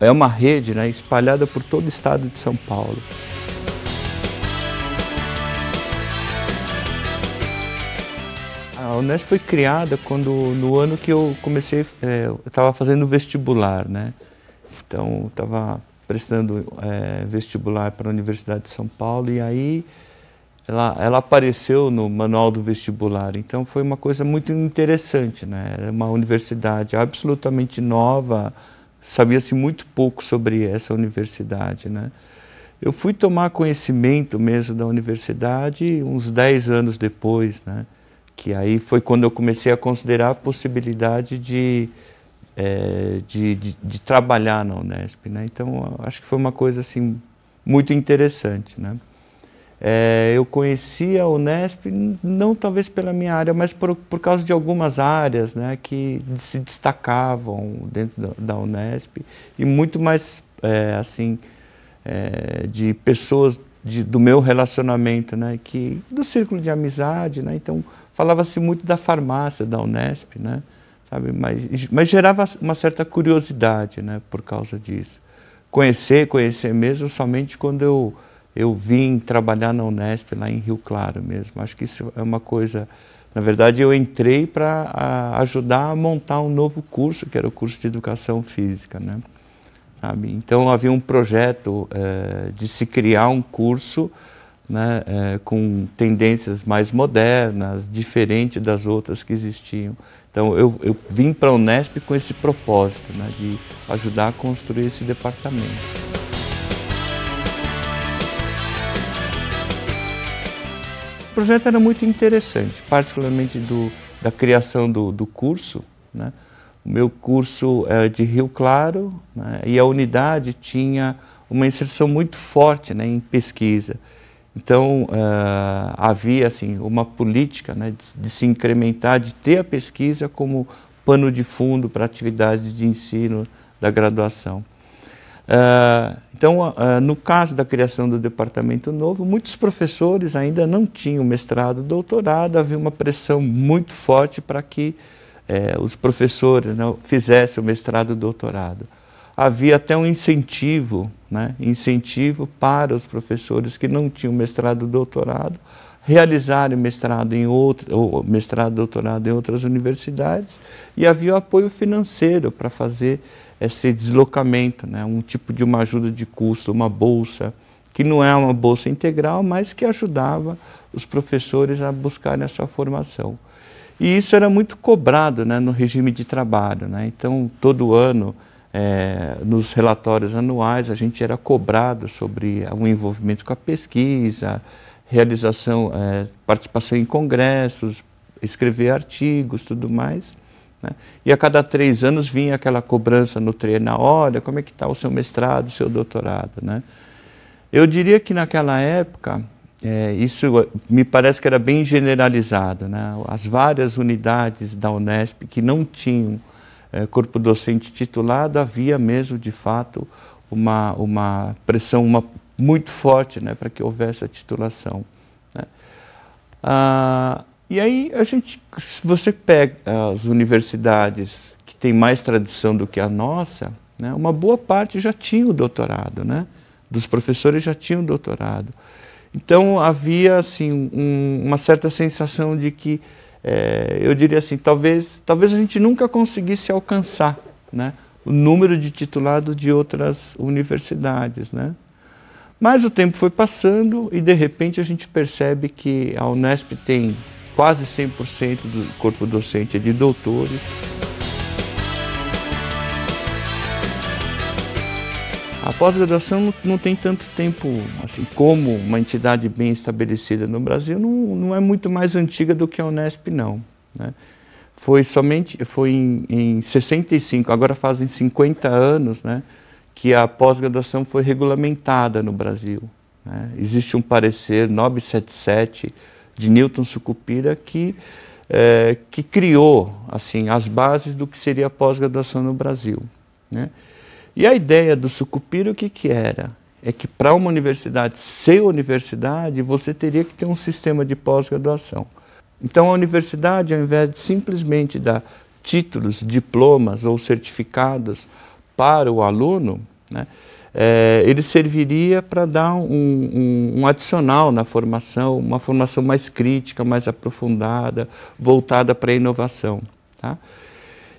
é uma rede né, espalhada por todo o estado de São Paulo. A Unesp foi criada quando, no ano que eu comecei, é, eu estava fazendo vestibular, né? Então, estava prestando é, vestibular para a Universidade de São Paulo e aí ela, ela apareceu no manual do vestibular. Então, foi uma coisa muito interessante, né? Era uma universidade absolutamente nova, sabia-se muito pouco sobre essa universidade, né? Eu fui tomar conhecimento mesmo da universidade uns 10 anos depois, né? Que aí foi quando eu comecei a considerar a possibilidade de, é, de, de, de, trabalhar na Unesp, né? Então, acho que foi uma coisa, assim, muito interessante, né? É, eu conhecia a Unesp, não talvez pela minha área, mas por, por causa de algumas áreas né, que se destacavam dentro da, da Unesp, e muito mais é, assim é, de pessoas de, do meu relacionamento, né, que, do círculo de amizade. Né, então, falava-se muito da farmácia da Unesp, né, sabe, mas, mas gerava uma certa curiosidade né, por causa disso. Conhecer, conhecer mesmo, somente quando eu eu vim trabalhar na Unesp lá em Rio Claro mesmo. Acho que isso é uma coisa. Na verdade, eu entrei para ajudar a montar um novo curso, que era o curso de educação física, né? Sabe? Então havia um projeto é, de se criar um curso né, é, com tendências mais modernas, diferente das outras que existiam. Então eu, eu vim para a Unesp com esse propósito né, de ajudar a construir esse departamento. projeto era muito interessante, particularmente do, da criação do, do curso. Né? O meu curso era é de Rio Claro né? e a unidade tinha uma inserção muito forte né, em pesquisa. Então, uh, havia assim, uma política né, de, de, se incrementar, de ter a pesquisa como pano de fundo para atividades de ensino da graduação. Ah, então, uh, no caso da criação do departamento novo, muitos professores ainda não tinham mestrado, doutorado, havia uma pressão muito forte para que eh, os professores né, fizessem o mestrado, doutorado. Havia até um incentivo, né, incentivo para os professores que não tinham mestrado, doutorado, realizarem mestrado em outra, ou mestrado, doutorado em outras universidades, e havia apoio financeiro para fazer esse deslocamento, né? um tipo de uma ajuda de custo, uma bolsa, que não é uma bolsa integral, mas que ajudava os professores a buscarem a sua formação. E isso era muito cobrado né, no regime de trabalho. Né? Então, todo ano, é, nos relatórios anuais, a gente era cobrado sobre o é, envolvimento com a pesquisa, realização, é, participação em congressos, escrever artigos, tudo mais. Né? E a cada três anos vinha aquela cobrança no treino, olha, como é que está o seu mestrado, o seu doutorado, né? Eu diria que naquela época, é, isso me parece que era bem generalizado, né? As várias unidades da Unesp que não tinham é, corpo docente titulado, havia mesmo, de fato, uma, uma pressão uma, muito forte né, para que houvesse a titulação. Né? Ah, e aí a gente, se você pega as universidades que têm mais tradição do que a nossa, né, uma boa parte já tinha o doutorado, né? Dos professores já tinham doutorado. Então havia assim um, uma certa sensação de que é, eu diria assim, talvez, talvez a gente nunca conseguisse alcançar, né? O número de titulados de outras universidades, né? Mas o tempo foi passando e de repente a gente percebe que a Unesp tem quase 100% do corpo docente é de doutores. A pós-graduação não, tem tanto tempo, assim, como uma entidade bem estabelecida no Brasil, não, não é muito mais antiga do que a Unesp, não. Né? Foi somente, foi em, em 65, agora fazem 50 anos, né, que a pós-graduação foi regulamentada no Brasil. Né? Existe um parecer 977 de Newton Sucupira que, é, que criou assim as bases do que seria a pós-graduação no Brasil. Né? E a ideia do Sucupira o que, que era? É que para uma universidade ser universidade, você teria que ter um sistema de pós-graduação. Então a universidade, ao invés de simplesmente dar títulos, diplomas ou certificados para o aluno, né, é, ele serviria para dar um, um, um, adicional na formação, uma formação mais crítica, mais aprofundada, voltada para a inovação. Tá?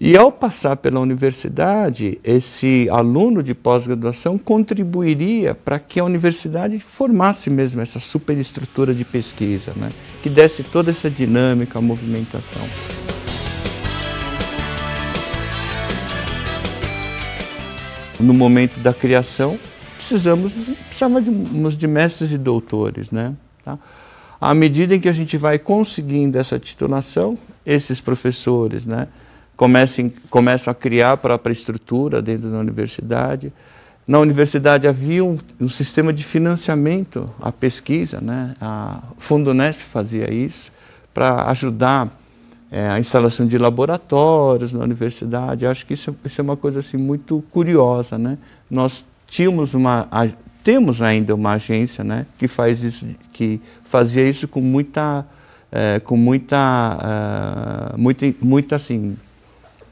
E ao passar pela universidade, esse aluno de pós-graduação contribuiria para que a universidade formasse mesmo essa superestrutura de pesquisa, né? que desse toda essa dinâmica, movimentação. no momento da criação, precisamos precisamos de mestres e doutores, né? Tá? À medida em que a gente vai conseguindo essa titulação, esses professores, né, comecem, começam a criar a própria estrutura dentro da universidade. Na universidade havia um, um, sistema de financiamento à pesquisa, né? A Fundo Unesp fazia isso para ajudar é, a instalação de laboratórios na universidade. acho que isso, isso, é uma coisa assim, muito curiosa. Né? Nós tínhamos uma, a, temos ainda uma agência né, que, faz isso, que fazia isso com muita. É, com muita, uh, muito, muito assim,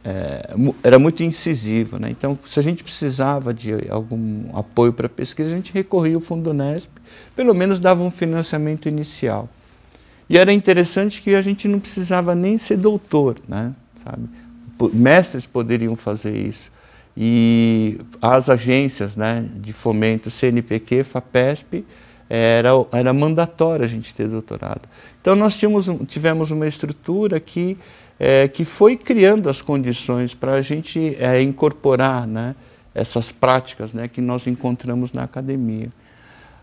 é, era muito incisiva. Né? Então, se a gente precisava de algum apoio para pesquisa, a gente recorria ao Fundo Unesp, pelo menos dava um financiamento inicial. E era interessante que a gente não precisava nem ser doutor, né? Sabe? Mestres poderiam fazer isso. E as agências né, de fomento, CNPq, FAPESP, era, era mandatório a gente ter doutorado. Então nós tínhamos, tivemos uma estrutura que, é, que foi criando as condições para a gente é, incorporar né, essas práticas né, que nós encontramos na academia.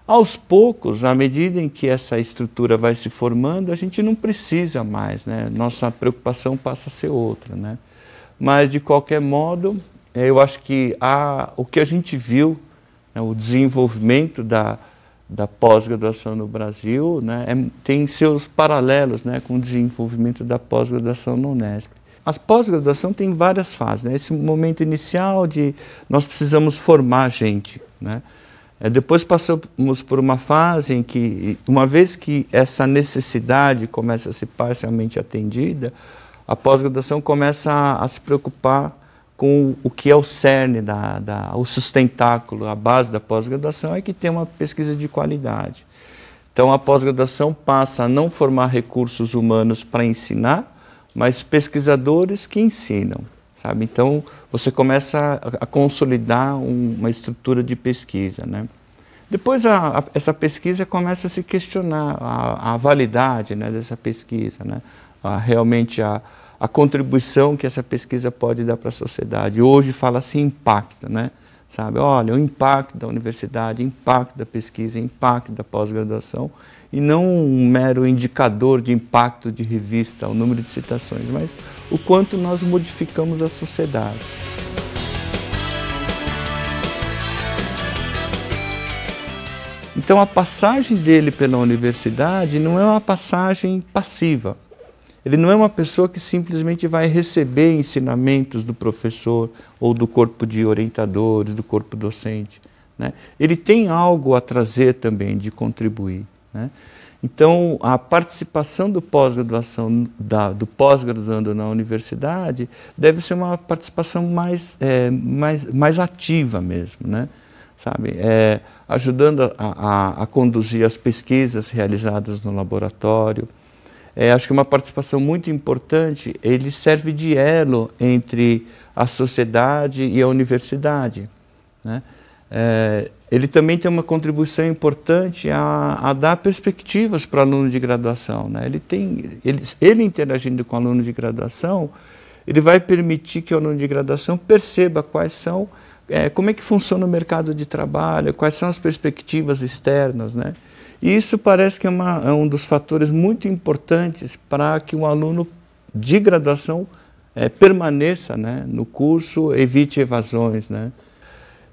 Aos poucos, à medida em que essa estrutura vai se formando, a gente não precisa mais, né? Nossa preocupação passa a ser outra, né? Mas, de qualquer modo, é, eu acho que a, o que a gente viu, né, o desenvolvimento da, da pós-graduação no Brasil, né, é, tem seus paralelos né, com o desenvolvimento da pós-graduação no Unesp. A pós-graduação tem várias fases. Né? Esse momento inicial de nós precisamos formar gente, né? É, depois passamos por uma fase em que, uma vez que essa necessidade começa a ser parcialmente atendida, a pós-graduação começa a, a, se preocupar com o, que é o cerne, da, da, o sustentáculo, a base da pós-graduação é que tem uma pesquisa de qualidade. Então, a pós-graduação passa a não formar recursos humanos para ensinar, mas pesquisadores que ensinam sabe? Então você começa a, consolidar um, uma estrutura de pesquisa, né? Depois a, a, essa pesquisa começa a se questionar a, validade né, dessa pesquisa, né? realmente a, a contribuição que essa pesquisa pode dar para a sociedade. Hoje fala-se impacto, né? sabe? Olha, o impacto da universidade, impacto da pesquisa, impacto da pós-graduação, e não um mero indicador de impacto de revista, o número de citações, mas o quanto nós modificamos a sociedade. Então a passagem dele pela universidade não é uma passagem passiva, ele não é uma pessoa que simplesmente vai receber ensinamentos do professor ou do corpo de orientadores, do corpo docente. Né? Ele tem algo a trazer também, de contribuir. Né? Então, a participação do pós-graduação do pós-graduando na universidade deve ser uma participação mais, é, mais, mais ativa mesmo, né? Sabe, é, ajudando a, a, a conduzir as pesquisas realizadas no laboratório, é, acho que uma participação muito importante, ele serve de elo entre a sociedade e a universidade. Né? É, ele também tem uma contribuição importante a, a dar perspectivas para o aluno de graduação. Né? Ele, tem, ele, ele interagindo com o aluno de graduação, ele vai permitir que o aluno de graduação perceba quais são, é, como é que funciona o mercado de trabalho, quais são as perspectivas externas, né? E isso parece que é, uma, é um dos fatores muito importantes para que um aluno de graduação é, permaneça né, no curso, evite evasões. Né?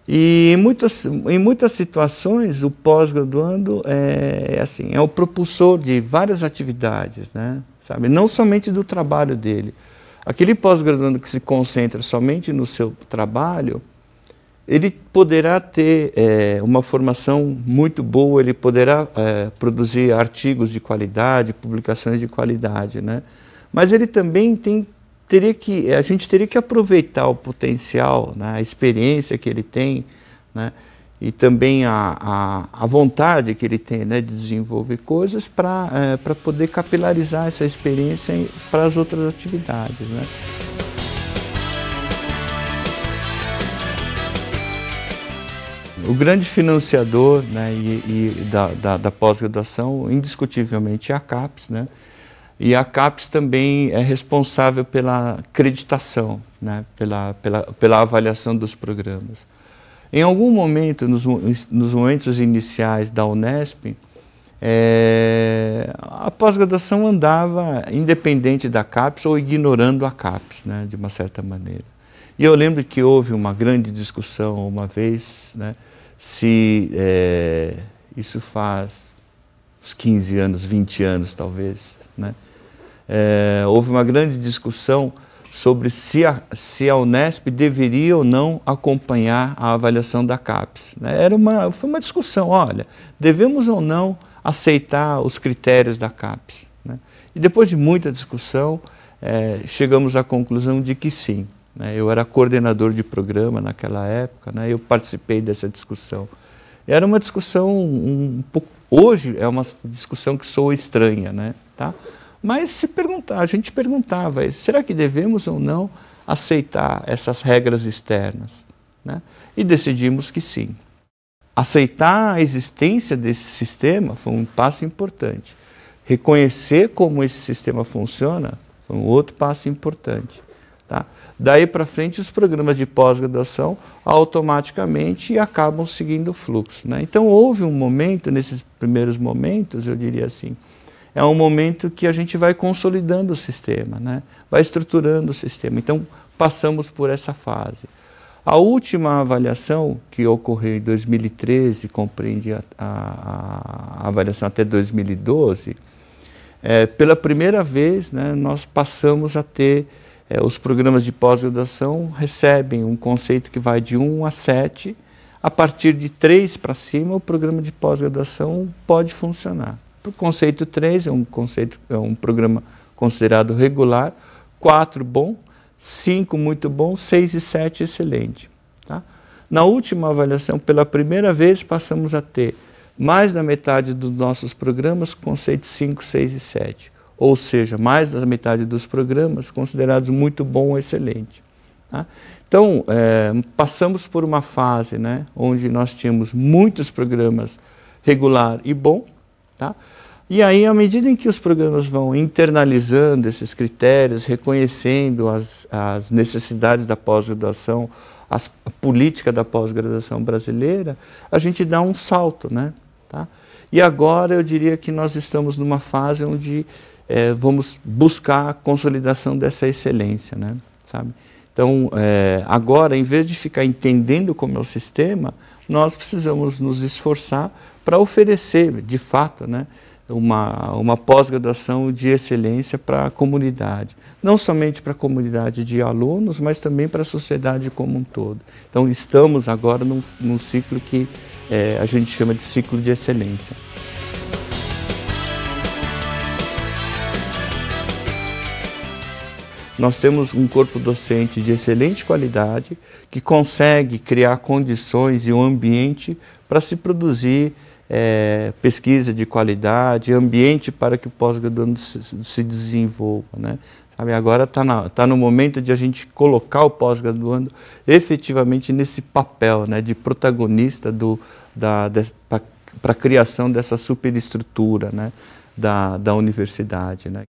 E em muitas, em muitas situações, o pós-graduando é, é, assim, é o propulsor de várias atividades, né? Sabe? não somente do trabalho dele. Aquele pós-graduando que se concentra somente no seu trabalho, ele poderá ter é, uma formação muito boa, ele poderá é, produzir artigos de qualidade, publicações de qualidade, né? Mas ele também tem, teria que, a gente teria que aproveitar o potencial, né? a experiência que ele tem, né? E também a, a, a vontade que ele tem né? de desenvolver coisas para é, poder capilarizar essa experiência para as outras atividades, né? O grande financiador né, e, e da, da, da pós-graduação, indiscutivelmente, é a CAPES, né? E a CAPES também é responsável pela acreditação, né? pela, pela, pela avaliação dos programas. Em algum momento, nos, nos momentos iniciais da Unesp, é, a pós-graduação andava independente da CAPES ou ignorando a CAPES, né? de uma certa maneira. E eu lembro que houve uma grande discussão uma vez, né? se é, isso faz uns 15 anos, 20 anos talvez, né? é, houve uma grande discussão sobre se a, se a Unesp deveria ou não acompanhar a avaliação da CAPES. Né? Era uma, foi uma discussão, olha, devemos ou não aceitar os critérios da CAPES. Né? E depois de muita discussão, é, chegamos à conclusão de que sim, né? Eu era coordenador de programa naquela época, né? eu participei dessa discussão. Era uma discussão um pouco. Hoje é uma discussão que soa estranha, né? Tá? Mas se perguntar, a gente perguntava, será que devemos ou não aceitar essas regras externas? Né? E decidimos que sim. Aceitar a existência desse sistema foi um passo importante. Reconhecer como esse sistema funciona foi um outro passo importante. Tá? Daí para frente, os programas de pós-graduação automaticamente acabam seguindo o fluxo. Né? Então, houve um momento, nesses primeiros momentos, eu diria assim, é um momento que a gente vai consolidando o sistema, né? vai estruturando o sistema. Então, passamos por essa fase. A última avaliação, que ocorreu em 2013, compreende a, a, a avaliação até 2012, é, pela primeira vez né, nós passamos a ter é, os programas de pós-graduação recebem um conceito que vai de 1 a 7. A partir de 3 para cima, o programa de pós-graduação pode funcionar. O conceito 3 é um, conceito, é um programa considerado regular, 4 bom, 5 muito bom, 6 e 7 excelente. Tá? Na última avaliação, pela primeira vez, passamos a ter mais da metade dos nossos programas conceitos 5, 6 e 7 ou seja, mais da metade dos programas considerados muito bom ou excelente. Tá? Então, é, passamos por uma fase né, onde nós tínhamos muitos programas regular e bom, tá? E aí, à medida em que os programas vão internalizando esses critérios, reconhecendo as, as necessidades da pós-graduação, a política da pós-graduação brasileira, a gente dá um salto, né? Tá? E agora eu diria que nós estamos numa fase onde é, vamos buscar a consolidação dessa excelência, né? Sabe? Então, é, agora, em vez de ficar entendendo como é o sistema, nós precisamos nos esforçar para oferecer, de fato, né, uma, uma pós-graduação de excelência para a comunidade. Não somente para a comunidade de alunos, mas também para a sociedade como um todo. Então, estamos agora num, num ciclo que é, a gente chama de ciclo de excelência. nós temos um corpo docente de excelente qualidade que consegue criar condições e um ambiente para se produzir é, pesquisa de qualidade, ambiente para que o pós-graduando se, se, desenvolva. Né? Sabe, agora está tá no momento de a gente colocar o pós-graduando efetivamente nesse papel né, de protagonista para a criação dessa superestrutura né, da, da universidade. Né?